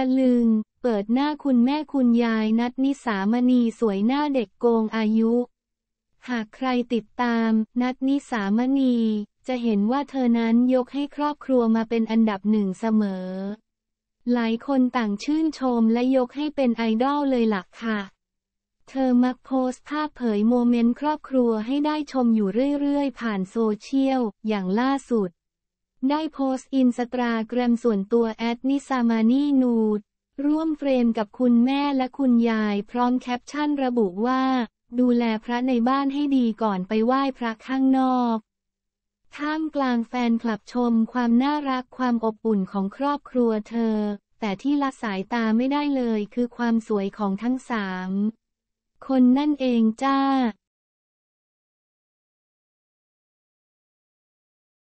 ตะลึงเปิดหน้าคุณแม่คุณยายนัดนิสามณีสวยหน้าเด็กโกงอายุ หากใครติดตามนัดนิสามณี จะเห็นว่าเธอนั้นยกให้ครอบครัวมาเป็นอันดับหนึ่งเสมอ หลายคนต่างชื่นชมและยกให้เป็นไอดอลเลยหลักค่ะ เธอมักโพสต์ภาพเผยโมเมนต์ครอบครัวให้ได้ชมอยู่เรื่อยๆผ่านโซเชียลอย่างล่าสุดได้โพสต์อินสตาแกรมส่วนตัวแอดนิซามานีนูด ร่วมเฟรมกับคุณแม่และคุณยายพร้อมแคปชั่นระบุว่า ดูแลพระในบ้านให้ดีก่อนไปไหว้พระข้างนอกท่ามกลางแฟนคลับชมความน่ารักความอบอุ่นของครอบครัวเธอ แต่ที่ละสายตาไม่ได้เลยคือความสวยของทั้งสาม คนนั่นเองจ้า